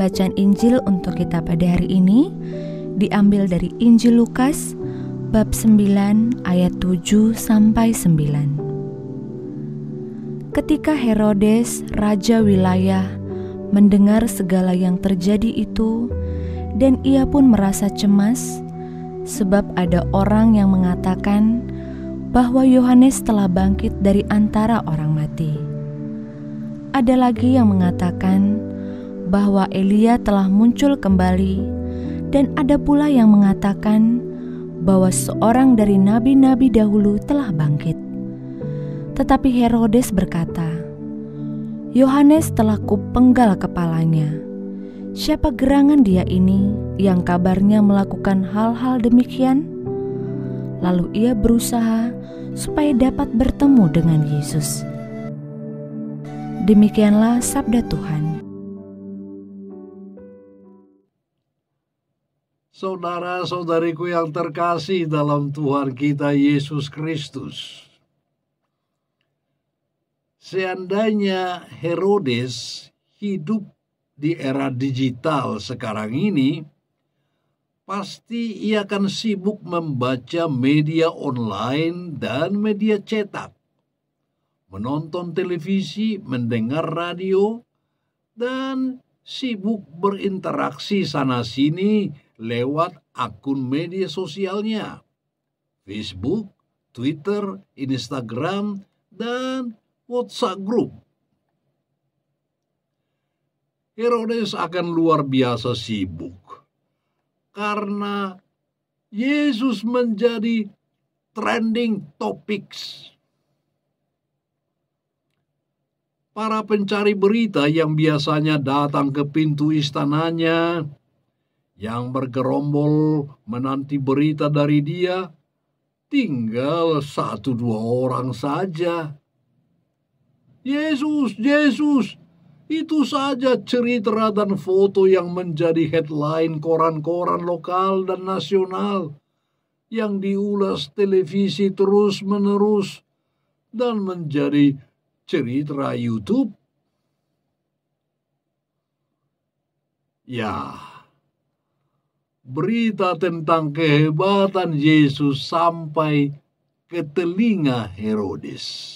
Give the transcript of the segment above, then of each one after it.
Bacaan Injil untuk kita pada hari ini diambil dari Injil Lukas bab 9 ayat 7 sampai 9. Ketika Herodes, raja wilayah, mendengar segala yang terjadi itu dan ia pun merasa cemas sebab ada orang yang mengatakan bahwa Yohanes telah bangkit dari antara orang mati. Ada lagi yang mengatakan bahwa Elia telah muncul kembali, dan ada pula yang mengatakan bahwa seorang dari nabi-nabi dahulu telah bangkit. Tetapi Herodes berkata, "Yohanes telah kupenggal kepalanya. Siapa gerangan dia ini yang kabarnya melakukan hal-hal demikian?" Lalu ia berusaha supaya dapat bertemu dengan Yesus. Demikianlah sabda Tuhan. saudara-saudariku yang terkasih dalam Tuhan kita Yesus Kristus. Seandainya Herodes hidup di era digital sekarang ini, pasti ia akan sibuk membaca media online dan media cetak, menonton televisi, mendengar radio, dan sibuk berinteraksi sana-sini lewat akun media sosialnya, Facebook, Twitter, Instagram, dan WhatsApp Group. Herodes akan luar biasa sibuk karena Yesus menjadi trending topics. Para pencari berita yang biasanya datang ke pintu istananya yang bergerombol menanti berita dari dia, tinggal satu dua orang saja. Yesus, Yesus, itu saja cerita dan foto yang menjadi headline koran-koran lokal dan nasional yang diulas televisi terus-menerus dan menjadi cerita YouTube. Ya, berita tentang kehebatan Yesus sampai ke telinga Herodes.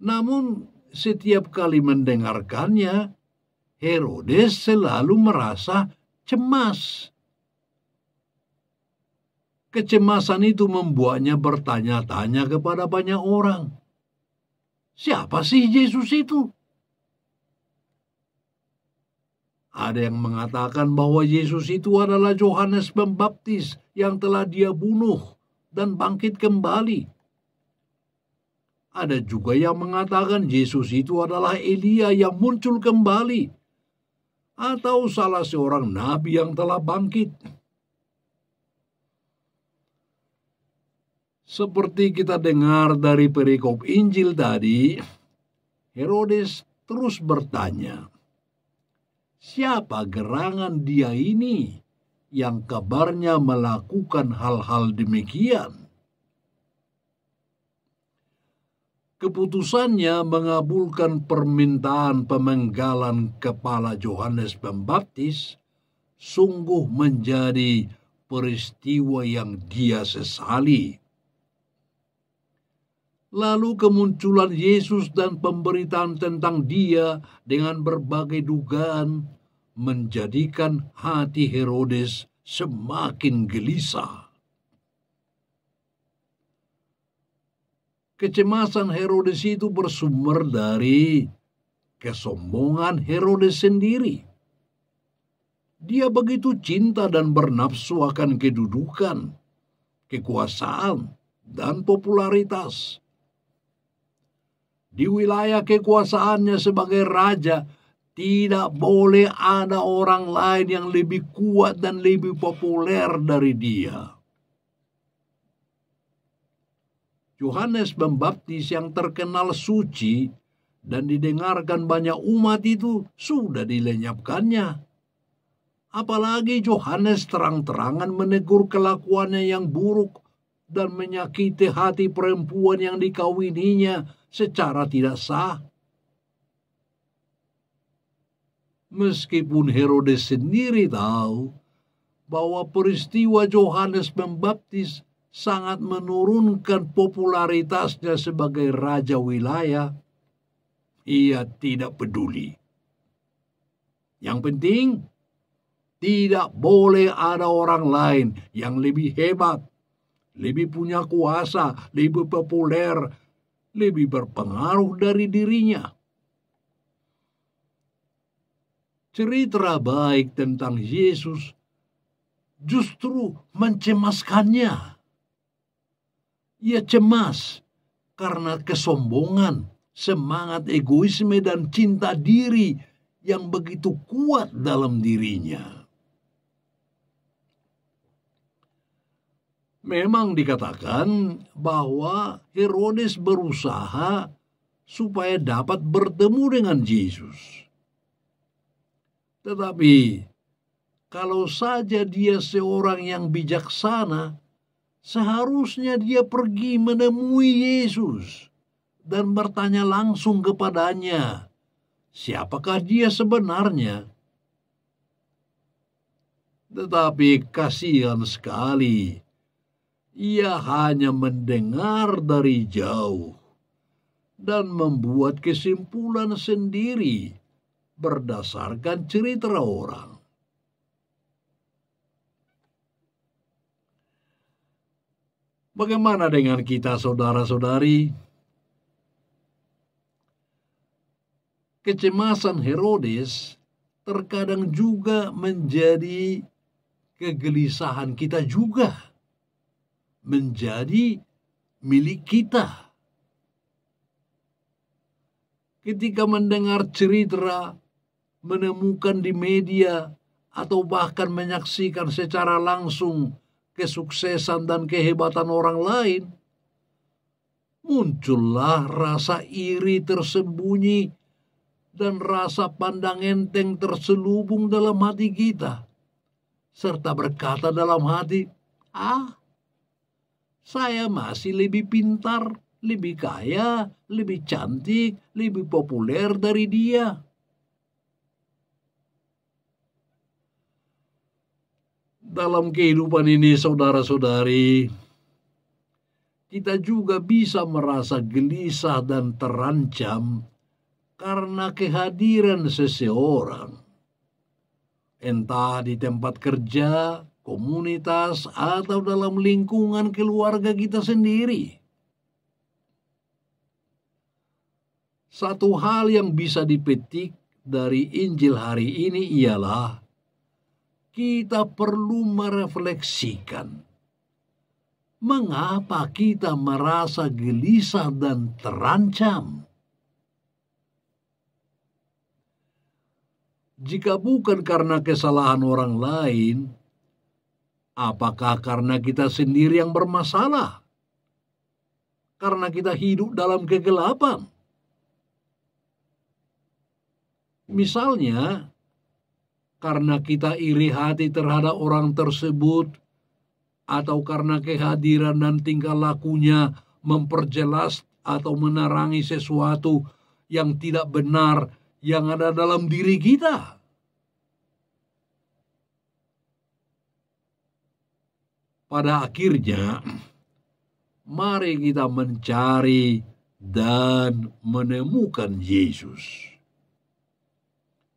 Namun, setiap kali mendengarkannya, Herodes selalu merasa cemas. Kecemasan itu membuatnya bertanya-tanya kepada banyak orang. Siapa sih Yesus itu? Ada yang mengatakan bahwa Yesus itu adalah Yohanes Pembaptis yang telah dia bunuh dan bangkit kembali. Ada juga yang mengatakan Yesus itu adalah Elia yang muncul kembali atau salah seorang nabi yang telah bangkit. Seperti kita dengar dari perikop Injil tadi, Herodes terus bertanya, siapa gerangan dia ini yang kabarnya melakukan hal-hal demikian. Keputusannya mengabulkan permintaan pemenggalan kepala Yohanes Pembaptis sungguh menjadi peristiwa yang dia sesali. Lalu kemunculan Yesus dan pemberitaan tentang dia dengan berbagai dugaan menjadikan hati Herodes semakin gelisah. Kecemasan Herodes itu bersumber dari kesombongan Herodes sendiri. Dia begitu cinta dan bernafsu akan kedudukan, kekuasaan, dan popularitas di wilayah kekuasaannya sebagai raja, tidak boleh ada orang lain yang lebih kuat dan lebih populer dari dia. Yohanes Pembaptis yang terkenal suci dan didengarkan banyak umat itu sudah dilenyapkannya. Apalagi Yohanes terang-terangan menegur kelakuannya yang buruk dan menyakiti hati perempuan yang dikawininya secara tidak sah. Meskipun Herodes sendiri tahu bahwa peristiwa Yohanes Pembaptis sangat menurunkan popularitasnya sebagai raja wilayah, ia tidak peduli. Yang penting, tidak boleh ada orang lain yang lebih hebat, lebih punya kuasa, lebih populer, lebih berpengaruh dari dirinya. Cerita baik tentang Yesus justru mencemaskannya. Ia cemas karena kesombongan, semangat egoisme, dan cinta diri yang begitu kuat dalam dirinya. Memang dikatakan bahwa Herodes berusaha supaya dapat bertemu dengan Yesus. Tetapi kalau saja dia seorang yang bijaksana, seharusnya dia pergi menemui Yesus dan bertanya langsung kepadanya, siapakah dia sebenarnya? Tetapi kasihan sekali ia hanya mendengar dari jauh dan membuat kesimpulan sendiri berdasarkan cerita orang. Bagaimana dengan kita, saudara-saudari? Kecemasan Herodes terkadang juga menjadi kegelisahan kita juga menjadi milik kita. Ketika mendengar cerita, menemukan di media, atau bahkan menyaksikan secara langsung kesuksesan dan kehebatan orang lain, muncullah rasa iri tersembunyi dan rasa pandang enteng terselubung dalam hati kita, serta berkata dalam hati, "Ah, saya masih lebih pintar, lebih kaya, lebih cantik, lebih populer dari dia. Dalam kehidupan ini, saudara-saudari, kita juga bisa merasa gelisah dan terancam karena kehadiran seseorang, entah di tempat kerja, komunitas, atau dalam lingkungan keluarga kita sendiri. Satu hal yang bisa dipetik dari Injil hari ini ialah kita perlu merefleksikan mengapa kita merasa gelisah dan terancam. Jika bukan karena kesalahan orang lain, Apakah karena kita sendiri yang bermasalah? Karena kita hidup dalam kegelapan. Misalnya, karena kita iri hati terhadap orang tersebut, atau karena kehadiran dan tingkah lakunya memperjelas atau menerangi sesuatu yang tidak benar yang ada dalam diri kita. pada akhirnya mari kita mencari dan menemukan Yesus.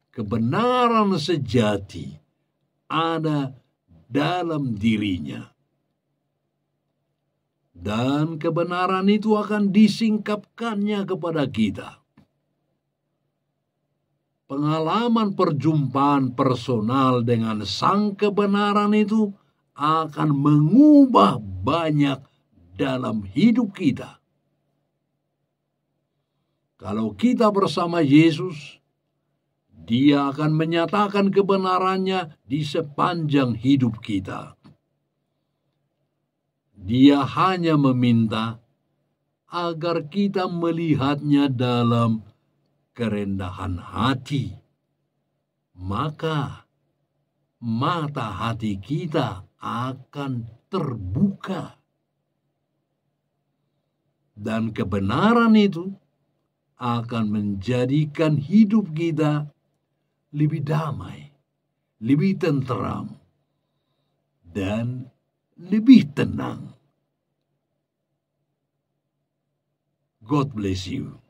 Kebenaran sejati ada dalam dirinya. Dan kebenaran itu akan disingkapkannya kepada kita. Pengalaman perjumpaan personal dengan sang kebenaran itu akan mengubah banyak dalam hidup kita. Kalau kita bersama Yesus, Dia akan menyatakan kebenarannya di sepanjang hidup kita. Dia hanya meminta agar kita melihatnya dalam kerendahan hati. Maka mata hati kita akan terbuka. Dan kebenaran itu akan menjadikan hidup kita lebih damai, lebih tenteram, dan lebih tenang. God bless you.